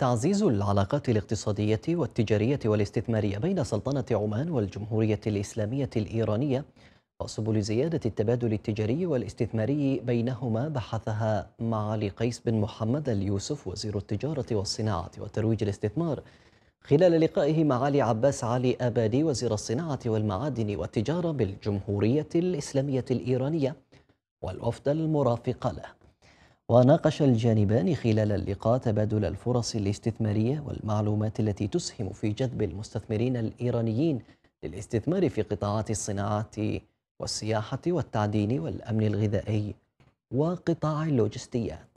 تعزيز العلاقات الاقتصادية والتجارية والاستثمارية بين سلطنة عمان والجمهورية الإسلامية الإيرانية وسبل زيادة التبادل التجاري والاستثماري بينهما بحثها معالي قيس بن محمد اليوسف وزير التجارة والصناعة وترويج الاستثمار خلال لقائه مع علي عباس علي أبادي وزير الصناعة والمعادن والتجارة بالجمهورية الإسلامية الإيرانية والوفد المرافق له وناقش الجانبان خلال اللقاء تبادل الفرص الاستثمارية والمعلومات التي تسهم في جذب المستثمرين الإيرانيين للاستثمار في قطاعات الصناعة والسياحة والتعدين والأمن الغذائي وقطاع اللوجستيات